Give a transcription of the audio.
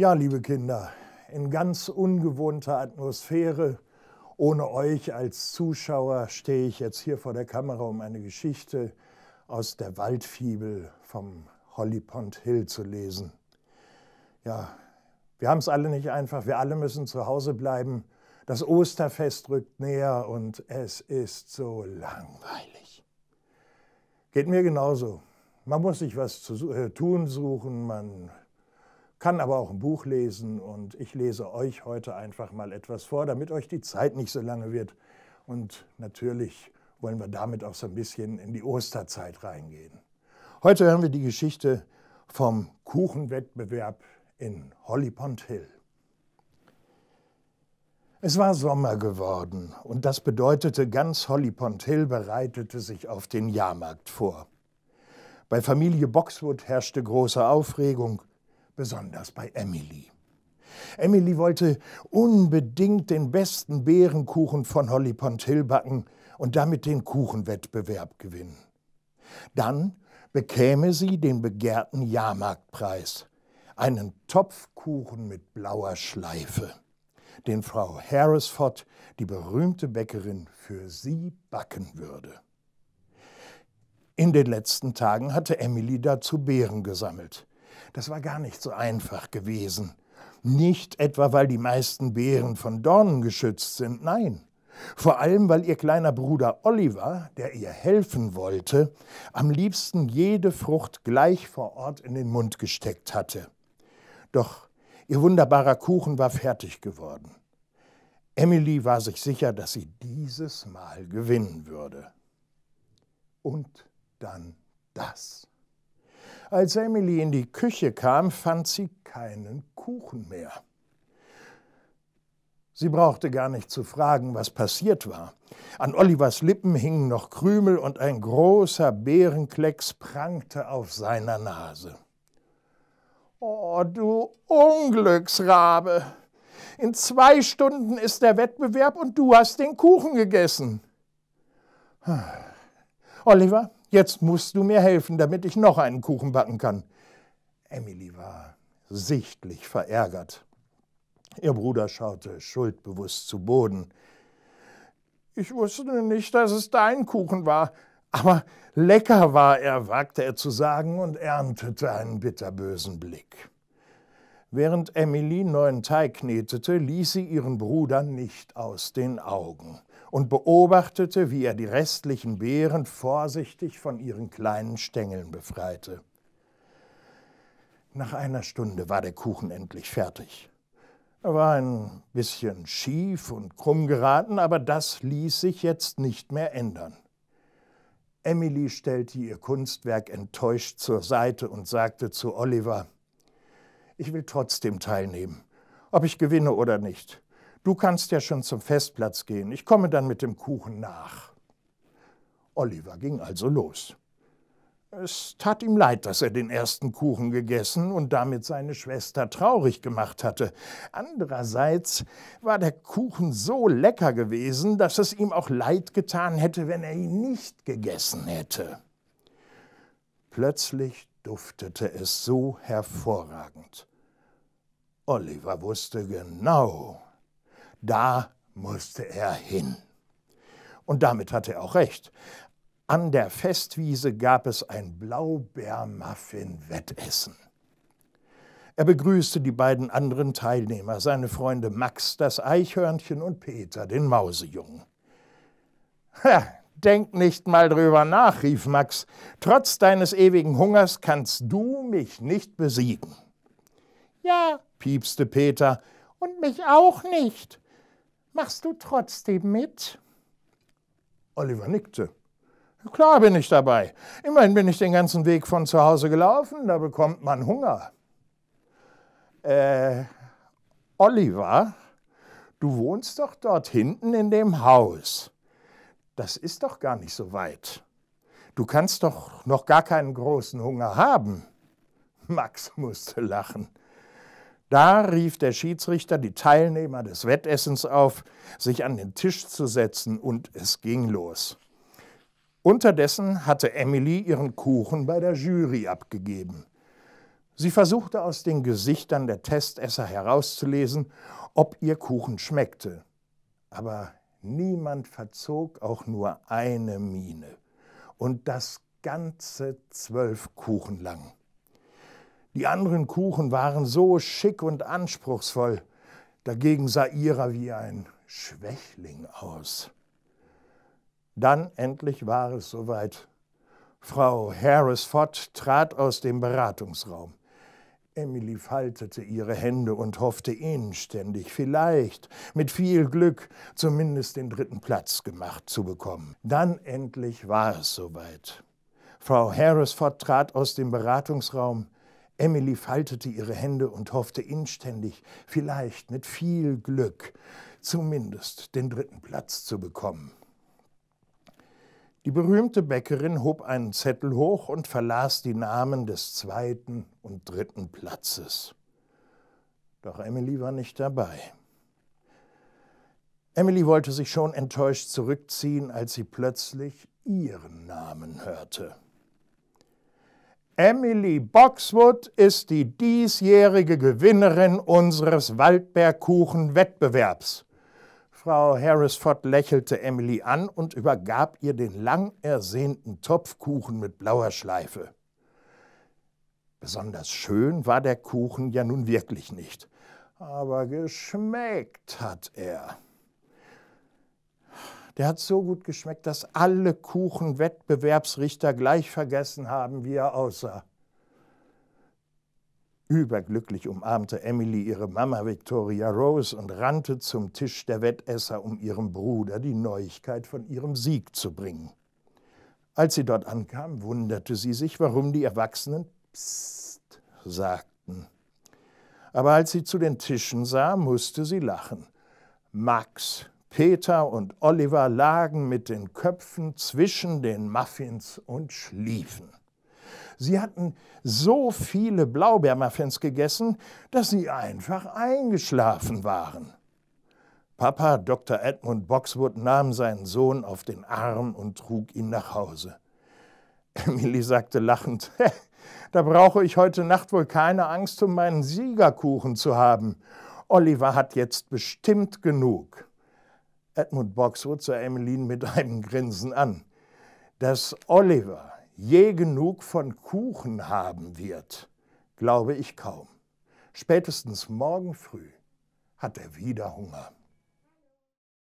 Ja, liebe Kinder, in ganz ungewohnter Atmosphäre, ohne euch als Zuschauer, stehe ich jetzt hier vor der Kamera, um eine Geschichte aus der Waldfibel vom Holly Pond Hill zu lesen. Ja, wir haben es alle nicht einfach, wir alle müssen zu Hause bleiben. Das Osterfest rückt näher und es ist so langweilig. Geht mir genauso. Man muss sich was zu äh, tun suchen, man kann aber auch ein Buch lesen und ich lese euch heute einfach mal etwas vor, damit euch die Zeit nicht so lange wird. Und natürlich wollen wir damit auch so ein bisschen in die Osterzeit reingehen. Heute hören wir die Geschichte vom Kuchenwettbewerb in Hollipont Hill. Es war Sommer geworden und das bedeutete, ganz Hollipont Hill bereitete sich auf den Jahrmarkt vor. Bei Familie Boxwood herrschte große Aufregung besonders bei Emily. Emily wollte unbedingt den besten Beerenkuchen von Holly Ponthill backen und damit den Kuchenwettbewerb gewinnen. Dann bekäme sie den begehrten Jahrmarktpreis, einen Topfkuchen mit blauer Schleife, den Frau Harrisford, die berühmte Bäckerin, für sie backen würde. In den letzten Tagen hatte Emily dazu Beeren gesammelt. Das war gar nicht so einfach gewesen. Nicht etwa, weil die meisten Bären von Dornen geschützt sind, nein. Vor allem, weil ihr kleiner Bruder Oliver, der ihr helfen wollte, am liebsten jede Frucht gleich vor Ort in den Mund gesteckt hatte. Doch ihr wunderbarer Kuchen war fertig geworden. Emily war sich sicher, dass sie dieses Mal gewinnen würde. Und dann das. Als Emily in die Küche kam, fand sie keinen Kuchen mehr. Sie brauchte gar nicht zu fragen, was passiert war. An Olivers Lippen hingen noch Krümel und ein großer Bärenklecks prangte auf seiner Nase. Oh, du Unglücksrabe! In zwei Stunden ist der Wettbewerb und du hast den Kuchen gegessen. Oliver, Jetzt musst du mir helfen, damit ich noch einen Kuchen backen kann. Emily war sichtlich verärgert. Ihr Bruder schaute schuldbewusst zu Boden. Ich wusste nicht, dass es dein Kuchen war, aber lecker war er, wagte er zu sagen und erntete einen bitterbösen Blick. Während Emily neuen Teig knetete, ließ sie ihren Bruder nicht aus den Augen und beobachtete, wie er die restlichen Beeren vorsichtig von ihren kleinen Stängeln befreite. Nach einer Stunde war der Kuchen endlich fertig. Er war ein bisschen schief und krumm geraten, aber das ließ sich jetzt nicht mehr ändern. Emily stellte ihr Kunstwerk enttäuscht zur Seite und sagte zu Oliver, ich will trotzdem teilnehmen, ob ich gewinne oder nicht. Du kannst ja schon zum Festplatz gehen, ich komme dann mit dem Kuchen nach. Oliver ging also los. Es tat ihm leid, dass er den ersten Kuchen gegessen und damit seine Schwester traurig gemacht hatte. Andererseits war der Kuchen so lecker gewesen, dass es ihm auch leid getan hätte, wenn er ihn nicht gegessen hätte. Plötzlich duftete es so hervorragend. Oliver wusste genau, da musste er hin. Und damit hatte er auch recht. An der Festwiese gab es ein Blaubeermuffin-Wettessen. Er begrüßte die beiden anderen Teilnehmer, seine Freunde Max, das Eichhörnchen und Peter, den Mausejungen. Ha, denk nicht mal drüber nach, rief Max. Trotz deines ewigen Hungers kannst du mich nicht besiegen. Ja, piepste Peter, und mich auch nicht. Machst du trotzdem mit? Oliver nickte. Klar bin ich dabei. Immerhin bin ich den ganzen Weg von zu Hause gelaufen, da bekommt man Hunger. Äh, Oliver, du wohnst doch dort hinten in dem Haus. Das ist doch gar nicht so weit. Du kannst doch noch gar keinen großen Hunger haben. Max musste lachen. Da rief der Schiedsrichter die Teilnehmer des Wettessens auf, sich an den Tisch zu setzen, und es ging los. Unterdessen hatte Emily ihren Kuchen bei der Jury abgegeben. Sie versuchte aus den Gesichtern der Testesser herauszulesen, ob ihr Kuchen schmeckte. Aber niemand verzog auch nur eine Miene. Und das ganze zwölf Kuchen lang. Die anderen Kuchen waren so schick und anspruchsvoll. Dagegen sah ihrer wie ein Schwächling aus. Dann endlich war es soweit. Frau Harris Fott trat aus dem Beratungsraum. Emily faltete ihre Hände und hoffte inständig, vielleicht mit viel Glück zumindest den dritten Platz gemacht zu bekommen. Dann endlich war es soweit. Frau Harris Harrisford trat aus dem Beratungsraum. Emily faltete ihre Hände und hoffte inständig, vielleicht mit viel Glück, zumindest den dritten Platz zu bekommen. Die berühmte Bäckerin hob einen Zettel hoch und verlas die Namen des zweiten und dritten Platzes. Doch Emily war nicht dabei. Emily wollte sich schon enttäuscht zurückziehen, als sie plötzlich ihren Namen hörte. Emily Boxwood ist die diesjährige Gewinnerin unseres Waldbergkuchen-Wettbewerbs. Frau Harrisford lächelte Emily an und übergab ihr den lang ersehnten Topfkuchen mit blauer Schleife. Besonders schön war der Kuchen ja nun wirklich nicht, aber geschmeckt hat er. Der hat so gut geschmeckt, dass alle Kuchenwettbewerbsrichter gleich vergessen haben, wie er aussah. Überglücklich umarmte Emily ihre Mama Victoria Rose und rannte zum Tisch der Wettesser, um ihrem Bruder die Neuigkeit von ihrem Sieg zu bringen. Als sie dort ankam, wunderte sie sich, warum die Erwachsenen Psst sagten. Aber als sie zu den Tischen sah, musste sie lachen. Max Peter und Oliver lagen mit den Köpfen zwischen den Muffins und schliefen. Sie hatten so viele Blaubeermuffins gegessen, dass sie einfach eingeschlafen waren. Papa Dr. Edmund Boxwood nahm seinen Sohn auf den Arm und trug ihn nach Hause. Emily sagte lachend, da brauche ich heute Nacht wohl keine Angst, um meinen Siegerkuchen zu haben. Oliver hat jetzt bestimmt genug. Edmund Boxwood sah Emmeline mit einem Grinsen an, dass Oliver je genug von Kuchen haben wird, glaube ich kaum. Spätestens morgen früh hat er wieder Hunger.